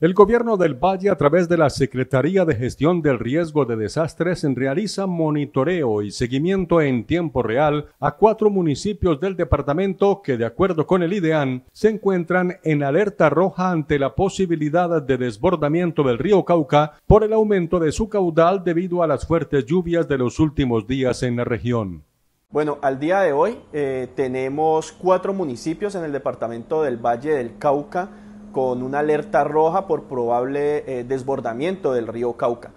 El gobierno del Valle, a través de la Secretaría de Gestión del Riesgo de Desastres, realiza monitoreo y seguimiento en tiempo real a cuatro municipios del departamento que, de acuerdo con el IDEAN, se encuentran en alerta roja ante la posibilidad de desbordamiento del río Cauca por el aumento de su caudal debido a las fuertes lluvias de los últimos días en la región. Bueno, al día de hoy eh, tenemos cuatro municipios en el departamento del Valle del Cauca con una alerta roja por probable eh, desbordamiento del río Cauca.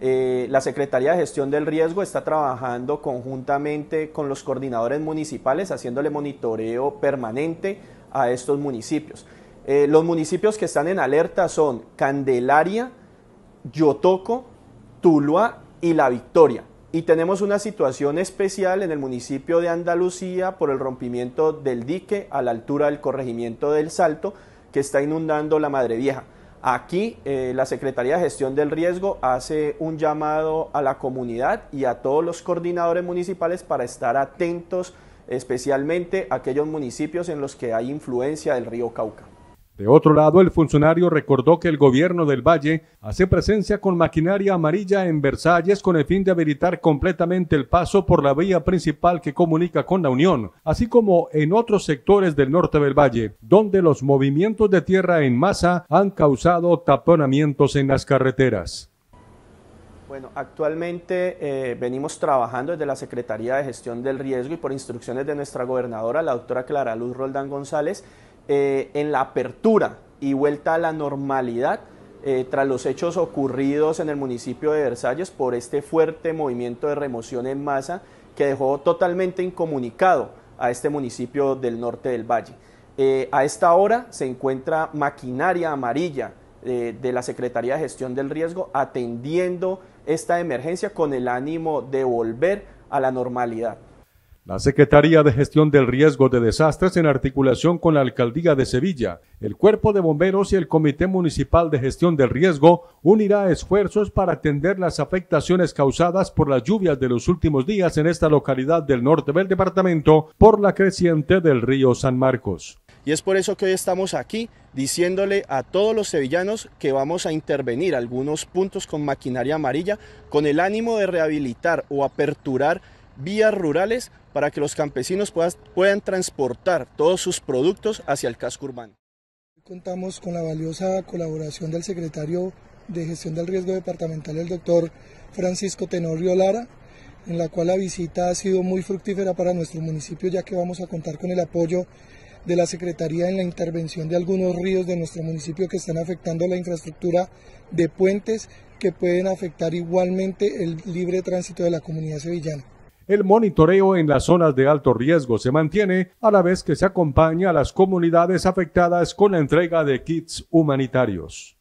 Eh, la Secretaría de Gestión del Riesgo está trabajando conjuntamente con los coordinadores municipales, haciéndole monitoreo permanente a estos municipios. Eh, los municipios que están en alerta son Candelaria, Yotoco, Tuluá y La Victoria. Y tenemos una situación especial en el municipio de Andalucía por el rompimiento del dique a la altura del corregimiento del Salto, que está inundando la Madre Vieja. Aquí eh, la Secretaría de Gestión del Riesgo hace un llamado a la comunidad y a todos los coordinadores municipales para estar atentos especialmente a aquellos municipios en los que hay influencia del río Cauca. De otro lado, el funcionario recordó que el gobierno del Valle hace presencia con maquinaria amarilla en Versalles con el fin de habilitar completamente el paso por la vía principal que comunica con la Unión, así como en otros sectores del norte del Valle, donde los movimientos de tierra en masa han causado taponamientos en las carreteras. Bueno, actualmente eh, venimos trabajando desde la Secretaría de Gestión del Riesgo y por instrucciones de nuestra gobernadora, la doctora Clara Luz Roldán González, eh, en la apertura y vuelta a la normalidad eh, tras los hechos ocurridos en el municipio de Versalles por este fuerte movimiento de remoción en masa que dejó totalmente incomunicado a este municipio del norte del valle. Eh, a esta hora se encuentra maquinaria amarilla de la Secretaría de Gestión del Riesgo atendiendo esta emergencia con el ánimo de volver a la normalidad. La Secretaría de Gestión del Riesgo de Desastres, en articulación con la Alcaldía de Sevilla, el Cuerpo de Bomberos y el Comité Municipal de Gestión del Riesgo, unirá esfuerzos para atender las afectaciones causadas por las lluvias de los últimos días en esta localidad del norte del departamento por la creciente del río San Marcos. Y es por eso que hoy estamos aquí diciéndole a todos los sevillanos que vamos a intervenir algunos puntos con maquinaria amarilla con el ánimo de rehabilitar o aperturar vías rurales para que los campesinos puedan transportar todos sus productos hacia el casco urbano. Contamos con la valiosa colaboración del secretario de Gestión del Riesgo Departamental, el doctor Francisco Tenorio Lara, en la cual la visita ha sido muy fructífera para nuestro municipio, ya que vamos a contar con el apoyo de la Secretaría en la intervención de algunos ríos de nuestro municipio que están afectando la infraestructura de puentes que pueden afectar igualmente el libre tránsito de la comunidad sevillana el monitoreo en las zonas de alto riesgo se mantiene, a la vez que se acompaña a las comunidades afectadas con la entrega de kits humanitarios.